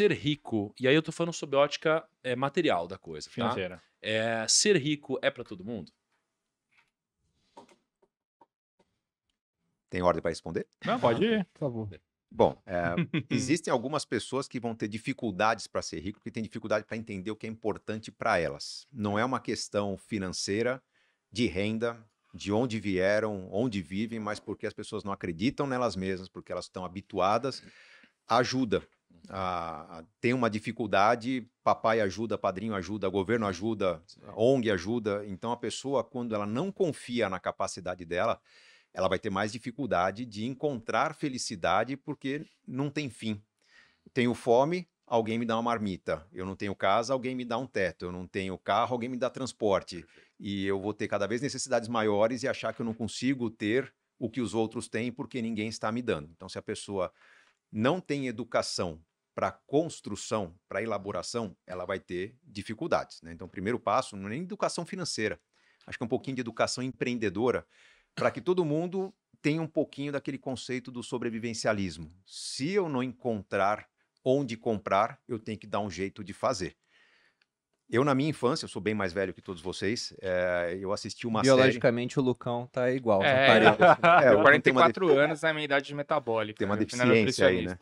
ser rico, e aí eu tô falando sobre ótica é, material da coisa, tá? Financeira. É, ser rico é para todo mundo? Tem ordem para responder? Não, pode ir, por favor. Bom, é, existem algumas pessoas que vão ter dificuldades para ser rico, que têm dificuldade para entender o que é importante para elas. Não é uma questão financeira, de renda, de onde vieram, onde vivem, mas porque as pessoas não acreditam nelas mesmas, porque elas estão habituadas ajuda a, a, tem uma dificuldade, papai ajuda, padrinho ajuda, governo ajuda, ONG ajuda. Então a pessoa, quando ela não confia na capacidade dela, ela vai ter mais dificuldade de encontrar felicidade porque não tem fim. Tenho fome, alguém me dá uma marmita. Eu não tenho casa, alguém me dá um teto. Eu não tenho carro, alguém me dá transporte. E eu vou ter cada vez necessidades maiores e achar que eu não consigo ter o que os outros têm porque ninguém está me dando. Então, se a pessoa não tem educação para construção, para elaboração, ela vai ter dificuldades. Né? Então, o primeiro passo não é nem educação financeira, acho que é um pouquinho de educação empreendedora, para que todo mundo tenha um pouquinho daquele conceito do sobrevivencialismo. Se eu não encontrar onde comprar, eu tenho que dar um jeito de fazer. Eu, na minha infância, eu sou bem mais velho que todos vocês, é, eu assisti uma Biologicamente, série... o Lucão tá igual. É, assim. é, eu 44 anos, é a minha idade metabólica. Tem uma deficiência aí, né?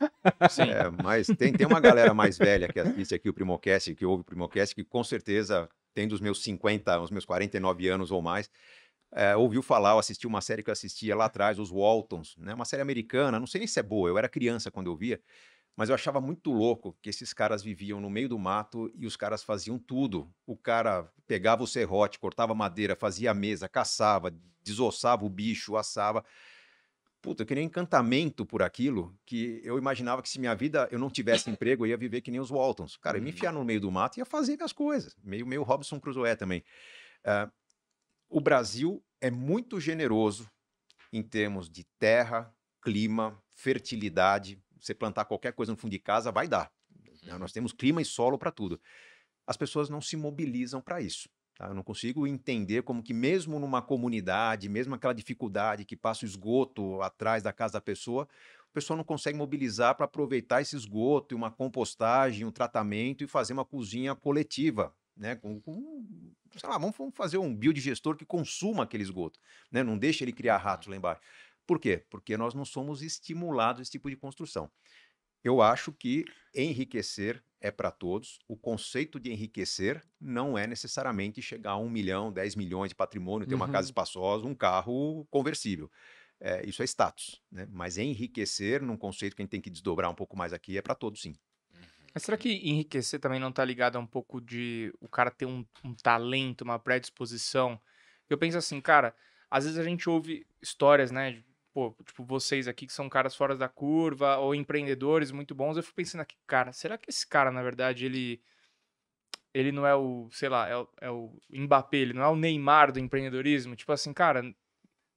Sim. É, mas tem, tem uma galera mais velha que assiste aqui o Primocast, que ouve o Primocast, que com certeza tem dos meus 50, os meus 49 anos ou mais, é, ouviu falar ou assistiu uma série que eu assistia lá atrás, Os Waltons, né? uma série americana, não sei nem se é boa, eu era criança quando eu via, mas eu achava muito louco que esses caras viviam no meio do mato e os caras faziam tudo. O cara pegava o serrote, cortava madeira, fazia mesa, caçava, desossava o bicho, assava. Puta, eu queria encantamento por aquilo que eu imaginava que se minha vida eu não tivesse emprego, eu ia viver que nem os Waltons. Cara, eu me uhum. enfiar no meio do mato e ia fazer minhas coisas. Meio, meio Robson Crusoe também. Uh, o Brasil é muito generoso em termos de terra, clima, fertilidade, você plantar qualquer coisa no fundo de casa, vai dar. Né? Uhum. Nós temos clima e solo para tudo. As pessoas não se mobilizam para isso. Tá? Eu não consigo entender como que mesmo numa comunidade, mesmo aquela dificuldade que passa o esgoto atrás da casa da pessoa, o pessoal não consegue mobilizar para aproveitar esse esgoto, e uma compostagem, um tratamento e fazer uma cozinha coletiva. Né, com, com, sei lá, vamos fazer um biodigestor que consuma aquele esgoto, né, não deixa ele criar uhum. ratos lá embaixo. Por quê? Porque nós não somos estimulados esse tipo de construção. Eu acho que enriquecer é para todos. O conceito de enriquecer não é necessariamente chegar a um milhão, dez milhões de patrimônio, ter uhum. uma casa espaçosa, um carro conversível. É, isso é status, né? Mas enriquecer, num conceito que a gente tem que desdobrar um pouco mais aqui, é para todos, sim. Uhum. Mas será que enriquecer também não está ligado a um pouco de o cara ter um, um talento, uma predisposição? Eu penso assim, cara, às vezes a gente ouve histórias, né, pô, tipo, vocês aqui que são caras fora da curva ou empreendedores muito bons, eu fico pensando aqui, cara, será que esse cara, na verdade, ele ele não é o, sei lá, é o, é o Mbappé, ele não é o Neymar do empreendedorismo? Tipo assim, cara, não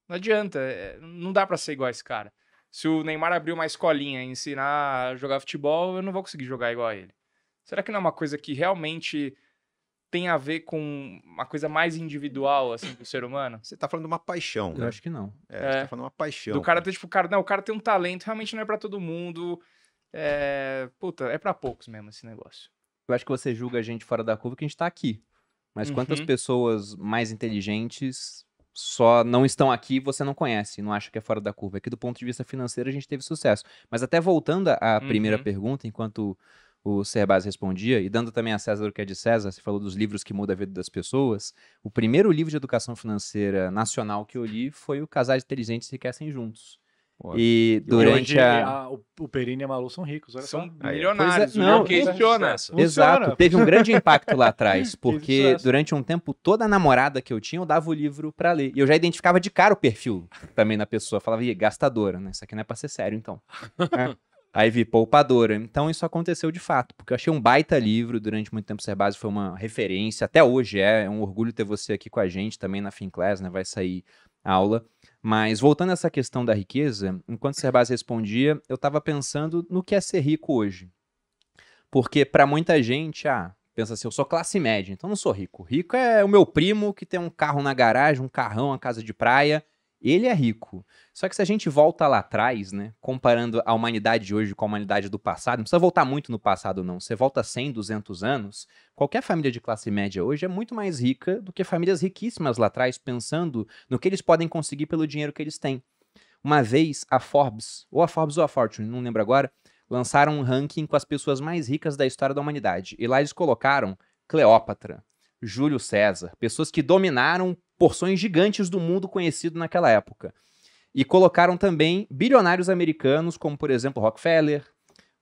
adianta, é, não dá para ser igual a esse cara. Se o Neymar abrir uma escolinha e ensinar a jogar futebol, eu não vou conseguir jogar igual a ele. Será que não é uma coisa que realmente tem a ver com uma coisa mais individual, assim, do ser humano? Você tá falando de uma paixão. Eu né? acho que não. É, é, você tá falando de uma paixão. Do cara ter, tipo, cara, não, o cara tem um talento, realmente não é para todo mundo. É. Puta, é para poucos mesmo esse negócio. Eu acho que você julga a gente fora da curva que a gente tá aqui. Mas uhum. quantas pessoas mais inteligentes só não estão aqui e você não conhece, não acha que é fora da curva? Aqui, é do ponto de vista financeiro, a gente teve sucesso. Mas até voltando à uhum. primeira pergunta, enquanto o Serbaz respondia, e dando também a César o que é de César, você falou dos livros que mudam a vida das pessoas. O primeiro livro de educação financeira nacional que eu li foi o Casais Inteligentes Se Enriquecem Juntos. e durante a... a... Ah, o Perini e a Malu são ricos, olha são só. É. milionários, é, não, que funciona. funciona. Exato, teve um grande impacto lá atrás, porque durante um tempo toda namorada que eu tinha, eu dava o livro para ler. E eu já identificava de cara o perfil também na pessoa, falava, e gastadora, né? Isso aqui não é pra ser sério, então. É a Ivy Poupadora. Então isso aconteceu de fato, porque eu achei um baita livro durante muito tempo. base, foi uma referência, até hoje é, é um orgulho ter você aqui com a gente também na Finclass, né? Vai sair a aula. Mas voltando a essa questão da riqueza, enquanto base respondia, eu estava pensando no que é ser rico hoje. Porque para muita gente, ah, pensa assim, eu sou classe média, então não sou rico. Rico é o meu primo que tem um carro na garagem, um carrão, uma casa de praia ele é rico. Só que se a gente volta lá atrás, né, comparando a humanidade de hoje com a humanidade do passado, não precisa voltar muito no passado não. Você volta 100, 200 anos, qualquer família de classe média hoje é muito mais rica do que famílias riquíssimas lá atrás, pensando no que eles podem conseguir pelo dinheiro que eles têm. Uma vez a Forbes, ou a Forbes ou a Fortune, não lembro agora, lançaram um ranking com as pessoas mais ricas da história da humanidade. E lá eles colocaram Cleópatra, Júlio César, pessoas que dominaram porções gigantes do mundo conhecido naquela época. E colocaram também bilionários americanos, como por exemplo Rockefeller,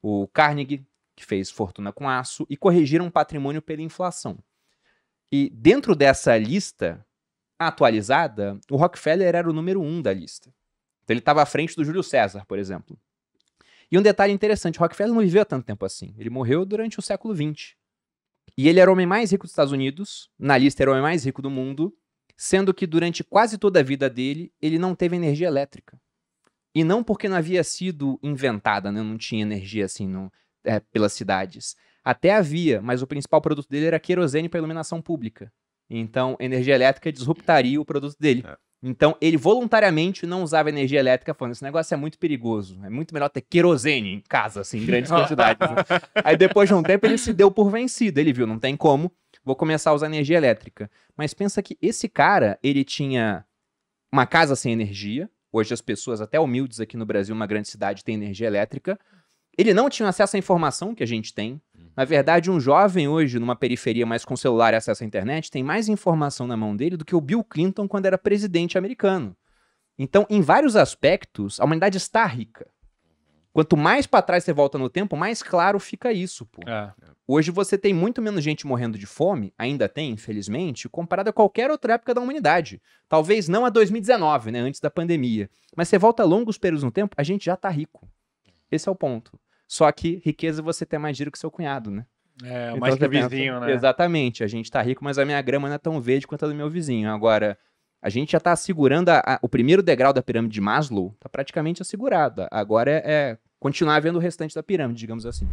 o Carnegie, que fez fortuna com aço, e corrigiram o patrimônio pela inflação. E dentro dessa lista atualizada, o Rockefeller era o número um da lista. Então ele estava à frente do Júlio César, por exemplo. E um detalhe interessante, Rockefeller não viveu tanto tempo assim. Ele morreu durante o século XX. E ele era o homem mais rico dos Estados Unidos, na lista era o homem mais rico do mundo, sendo que durante quase toda a vida dele ele não teve energia elétrica. E não porque não havia sido inventada, né? não tinha energia assim não, é, pelas cidades. Até havia, mas o principal produto dele era querosene para iluminação pública. Então, energia elétrica disruptaria o produto dele. É. Então, ele voluntariamente não usava energia elétrica, falando: esse negócio é muito perigoso, é muito melhor ter querosene em casa, assim, em grandes quantidades. Né? Aí, depois de um tempo, ele se deu por vencido. Ele viu: não tem como vou começar a usar energia elétrica. Mas pensa que esse cara, ele tinha uma casa sem energia. Hoje as pessoas, até humildes aqui no Brasil, uma grande cidade, tem energia elétrica. Ele não tinha acesso à informação que a gente tem. Uhum. Na verdade, um jovem hoje, numa periferia mais com celular e acesso à internet, tem mais informação na mão dele do que o Bill Clinton quando era presidente americano. Então, em vários aspectos, a humanidade está rica. Quanto mais para trás você volta no tempo, mais claro fica isso, pô. É. Hoje você tem muito menos gente morrendo de fome, ainda tem, infelizmente, comparado a qualquer outra época da humanidade. Talvez não a 2019, né, antes da pandemia. Mas você volta longos períodos no tempo, a gente já tá rico. Esse é o ponto. Só que riqueza você tem mais dinheiro que seu cunhado, né? É, então, mais que o é vizinho, pensa, né? Exatamente, a gente tá rico, mas a minha grama não é tão verde quanto a do meu vizinho. Agora, a gente já está assegurando a, a, o primeiro degrau da pirâmide de Maslow, está praticamente assegurada. Agora é, é, continuar vendo o restante da pirâmide, digamos assim.